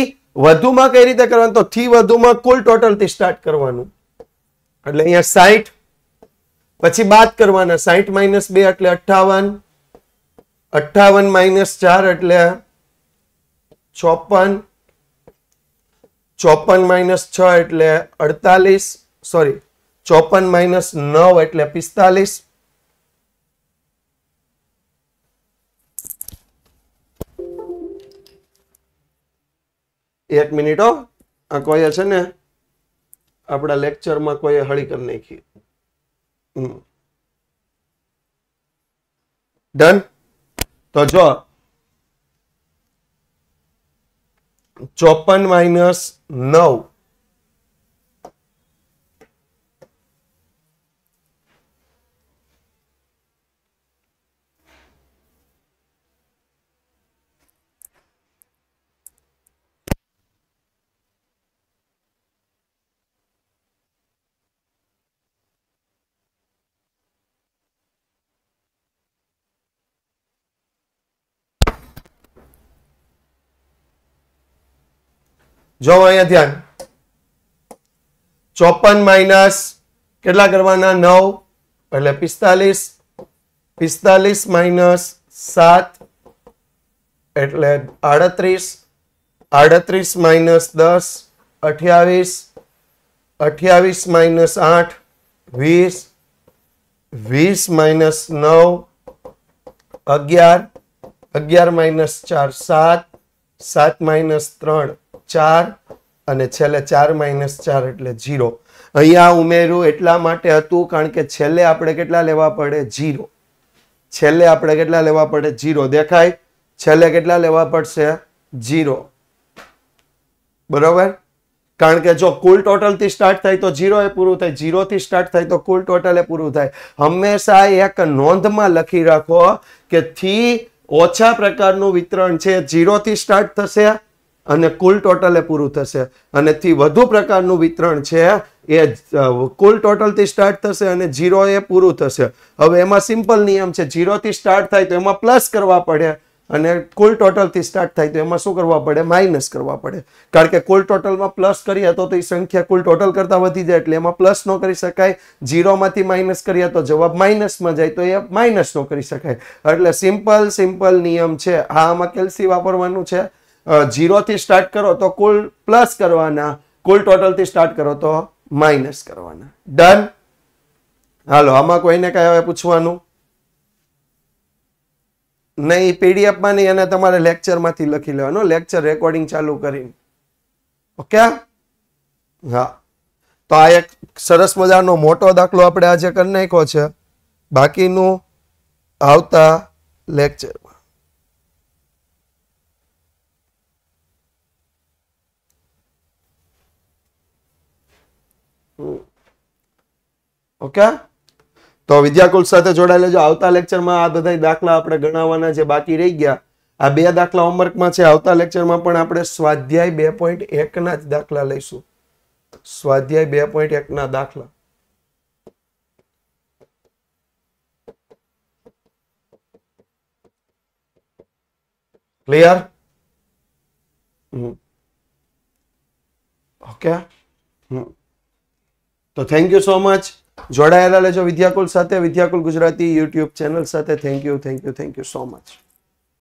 વધુમાં કઈ રીતે કરવાનું તો થી વધુમાં કુલ ટોટલ થી સ્ટાર્ટ કરવાનું એટલે અહીંયા સાહીઠ પછી બાદ કરવાના સાહીઠ માઇનસ બે એટલે અઠાવન અઠાવન માઇનસ ચાર એટલે ચોપન ચોપન માઇનસ છ એટલે અડતાલીસ સોરી ચોપન માઇનસ નવ એટલે પિસ્તાલીસ એક મિનિટ હો આ કોઈએ છે ને આપણા લેક્ચરમાં કોઈએ હળી કરી નાખી ડન તો જો ચોપન માઇનસ નવ જો અહીંયા ધ્યાન ચોપન માઇનસ કેટલા કરવાના નવ એટલે પિસ્તાલીસ પિસ્તાલીસ માઇનસ સાત એટલે આડત્રીસ આડત્રીસ માઇનસ દસ અઠ્યાવીસ અઠ્યાવીસ માઇનસ આઠ વીસ વીસ માઇનસ નવ અગિયાર અગિયાર માઇનસ ચાર સાત સાત માઇનસ ત્રણ ચાર અને છેલ્લે ચાર માઇનસ ચાર એટલે જીરો અહીંયા ઉમેર્યું એટલા માટે હતું કારણ કે છેલ્લે આપણે કેટલા લેવા પડે જીરો છેલ્લે આપણે કેટલા લેવા પડે જીરો દેખાય છેલ્લે કેટલા લેવા પડશે જીરો બરોબર કારણ કે જો કુલ ટોટલથી સ્ટાર્ટ થાય તો જીરો એ પૂરું થાય જીરોથી સ્ટાર્ટ થાય તો કુલ ટોટલ એ પૂરું થાય હંમેશા એક નોંધમાં લખી રાખો કે થી ઓછા પ્રકારનું વિતરણ છે જીરોથી સ્ટાર્ટ થશે અને કુલ ટોટલે પૂરું થશે અને થી વધુ પ્રકારનું વિતરણ છે એ કુલ ટોટલથી સ્ટાર્ટ થશે અને જીરો એ પૂરું થશે હવે એમાં સિમ્પલ નિયમ છે જીરોથી સ્ટાર્ટ થાય તો એમાં પ્લસ કરવા પડે અને કુલ ટોટલથી સ્ટાર્ટ થાય તો એમાં શું કરવા પડે માઇનસ કરવા પડે કારણ કે કુલ ટોટલમાં પ્લસ કરીએ તો એ સંખ્યા કુલ ટોટલ કરતાં વધી જાય એટલે એમાં પ્લસ ન કરી શકાય જીરોમાંથી માઇનસ કરીએ તો જવાબ માઇનસમાં જાય તો એ માઇનસ ન કરી શકાય એટલે સિમ્પલ સિમ્પલ નિયમ છે આ આમાં કેલ્સી વાપરવાનું છે જીરોથી સ્ટાર્ટ કરો તો કુલ પ્લસ કરવાના કુલ ટોટલથી સ્ટાર્ટ કરો તો માઇનસ કરવાના ડન હાલો આમાં કોઈને કઈ હવે પૂછવાનું નહીં પીડીએફમાં નહીં અને તમારે લેક્ચરમાંથી લખી લેવાનું લેક્ચર રેકોર્ડિંગ ચાલુ કરીને ઓકે હા તો આ એક સરસ મજાનો મોટો દાખલો આપણે આજે કરી નાખ્યો છે બાકીનું આવતા લેક્ચર ઓકે તો વિદ્યાકુલ સાથે જોડાયેલા જો આવતા લેક્ચરમાં આ બધા દાખલા આપણે ગણાવવાના જે બાકી રહી ગયા આ બે દાખલા હોમવર્કમાં છે આવતા લેક્ચરમાં પણ આપણે સ્વાધ્યાય બે પોઈન્ટ એકના જ દાખલા લઈશું સ્વાધ્યાય બે પોઈન્ટ એકના દાખલા ક્લિયર ઓકે તો થેન્ક યુ સો મચ જોડાયેલા લેજો વિદ્યાકુલ સાથે વિદ્યાકુલ ગુજરાતી યુટ્યુબ ચેનલ સાથે thank you thank you thank you so much